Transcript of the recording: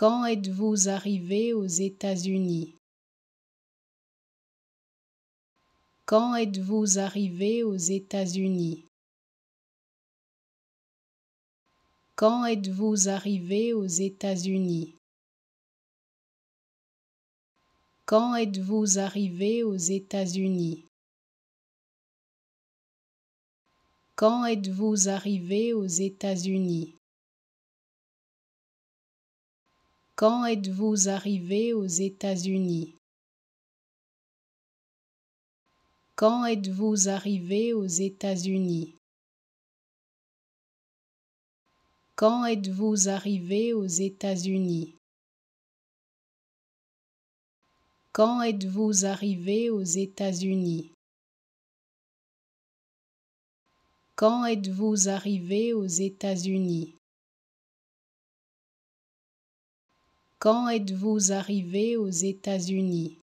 Quand êtes-vous arrivé aux États-Unis Quand êtes-vous arrivé aux États-Unis Quand êtes-vous arrivé aux États-Unis Quand êtes-vous arrivé aux États-Unis Quand êtes-vous arrivé aux États-Unis Quand êtes-vous arrivé aux États-Unis Quand êtes-vous arrivé aux États-Unis Quand êtes-vous arrivé aux États-Unis Quand êtes-vous arrivé aux États-Unis Quand êtes-vous arrivé aux États-Unis Quand êtes-vous arrivé aux États-Unis